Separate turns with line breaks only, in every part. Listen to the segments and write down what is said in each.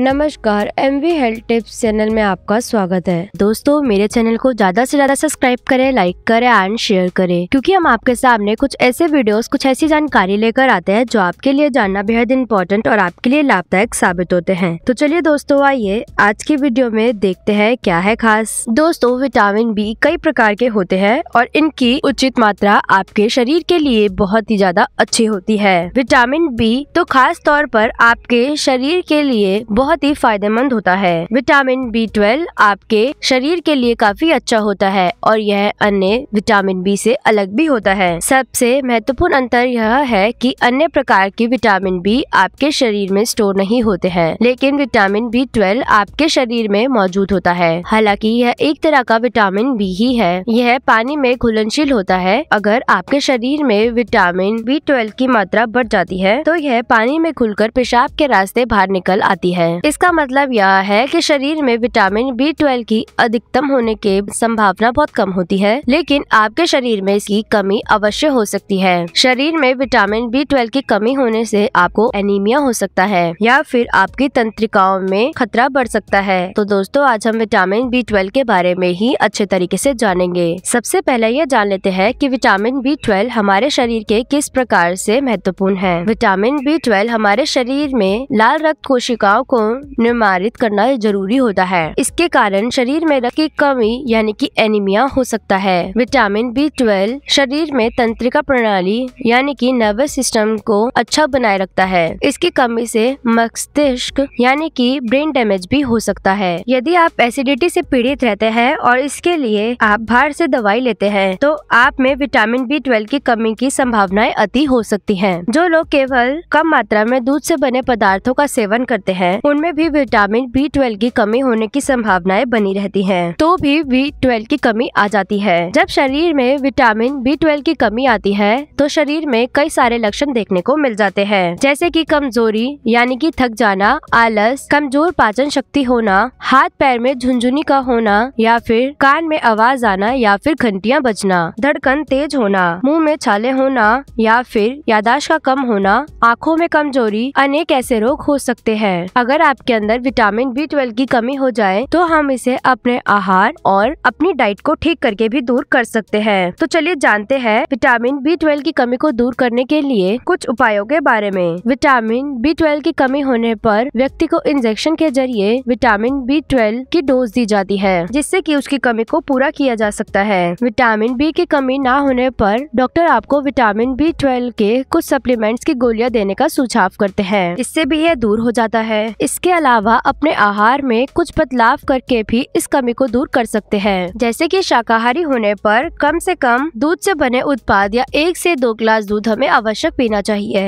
नमस्कार M V health tips channel में आपका स्वागत है दोस्तों मेरे चैनल को ज्यादा से ज्यादा सब्सक्राइब करें लाइक करें एंड शेयर करें क्योंकि हम आपके सामने कुछ ऐसे वीडियोस कुछ ऐसी जानकारी लेकर आते हैं जो आपके लिए जानना बेहद इम्पोर्टेंट और आपके लिए लाभदायक साबित होते हैं तो चलिए दोस्तों आइए आज की वीडियो में देखते हैं क्या है खास दोस्तों विटामिन बी कई प्रकार के होते हैं और इनकी उचित मात्रा आपके शरीर के लिए बहुत ही ज्यादा अच्छी होती है विटामिन बी तो खास तौर पर आपके शरीर के लिए बहुत बहुत ही फायदेमंद होता है विटामिन बी ट्वेल्व आपके शरीर के लिए काफी अच्छा होता है और यह अन्य विटामिन बी से अलग भी होता है सबसे महत्वपूर्ण अंतर यह है कि अन्य प्रकार की विटामिन बी आपके शरीर में स्टोर नहीं होते हैं लेकिन विटामिन बी ट्वेल्व आपके शरीर में मौजूद होता है हालांकि यह एक तरह का विटामिन बी ही है यह पानी में घुलनशील होता है अगर आपके शरीर में विटामिन बी ट्वेल्व की मात्रा बढ़ जाती है तो यह पानी में घुलकर पेशाब के रास्ते बाहर निकल आती है हैं इसका मतलब यह है कि शरीर में विटामिन बी ट्वेल्व की अधिकतम होने के संभावना बहुत कम होती है लेकिन आपके शरीर में इसकी कमी अवश्य हो सकती है शरीर में विटामिन बी ट्वेल्व की कमी होने से आपको एनीमिया हो सकता है या फिर आपकी तंत्रिकाओं में खतरा बढ़ सकता है तो दोस्तों आज हम विटामिन बी ट्वेल्व के बारे में ही अच्छे तरीके से जानेंगे सबसे पहले यह जान लेते हैं कि विटामिन बी ट्वेल्व हमारे शरीर के किस प्रकार से महत्वपूर्ण है विटामिन बी ट्वेल्व हमारे शरीर में लाल रक्त कोशिकाओं को निर्मारित करना जरूरी होता है इसके कारण शरीर में रक्त की कमी यानी कि एनीमिया हो सकता है विटामिन बी ट्वेल्व शरीर में तंत्रिका प्रणाली यानी कि नर्वस सिस्टम को अच्छा बनाए रखता है इसकी कमी से मस्तिष्क यानी कि ब्रेन डैमेज भी हो सकता है यदि आप एसिडिटी से पीड़ित रहते हैं और इसके लिए आप बाहर से दवाई लेते हैं तो आप में विटामिन बी ट्वेल्व की कमी की संभावनाएं अति हो सकती है जो लोग केवल कम मात्रा में दूध से बने पदार्थों का सेवन करते हैं उन उनमें भी विटामिन बी ट्वेल्व की कमी होने की संभावनाएं बनी रहती है तो भी बी ट्वेल्व की कमी आ जाती है जब शरीर में विटामिन बी ट्वेल्व की कमी आती है तो शरीर में कई सारे लक्षण देखने को मिल जाते हैं जैसे की कमजोरी यानी की थक जाना आलस कमजोर पाचन शक्ति होना हाथ पैर में झुंझुनी का होना या फिर कान में आवाज आना या फिर घंटियाँ बजना धड़कन तेज होना मुंह में छाले होना या फिर यादाश्त का कम होना आंखों में कमजोरी अनेक ऐसे रोग हो सकते हैं अगर आपके अंदर विटामिन बी ट्वेल्व की कमी हो जाए तो हम इसे अपने आहार और अपनी डाइट को ठीक करके भी दूर कर सकते हैं तो चलिए जानते हैं विटामिन बी ट्वेल्व की कमी को दूर करने के लिए कुछ उपायों के बारे में विटामिन बी ट्वेल्व की कमी होने पर व्यक्ति को इंजेक्शन के जरिए विटामिन बी ट्वेल्व की डोज दी जाती है जिससे कि उसकी कमी को पूरा किया जा सकता है विटामिन बी की कमी ना होने पर डॉक्टर आपको विटामिन बी ट्वेल्व के कुछ सप्लीमेंट्स की गोलियां देने का सुझाव करते हैं इससे भी यह दूर हो जाता है इसके अलावा अपने आहार में कुछ बदलाव करके भी इस कमी को दूर कर सकते हैं जैसे कि शाकाहारी होने पर कम से कम दूध से बने उत्पाद या एक से दो ग्लास दूध हमें आवश्यक पीना चाहिए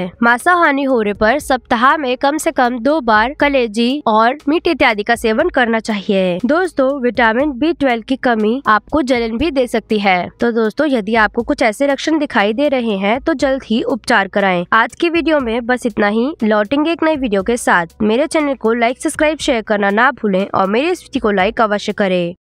हानि होने पर सप्ताह में कम से कम दो बार कलेजी और मीट इत्यादि का सेवन करना चाहिए दोस्तों विटामिन बी ट्वेल्व की कमी आपको जलन भी दे सकती है तो दोस्तों यदि आपको कुछ ऐसे लक्षण दिखाई दे रहे हैं तो जल्द ही उपचार कराएं आज की वीडियो में बस इतना ही लौटेंगे एक नई वीडियो के साथ मेरे चैनल चैनल को लाइक सब्सक्राइब शेयर करना ना भूलें और मेरे इस को लाइक अवश्य करें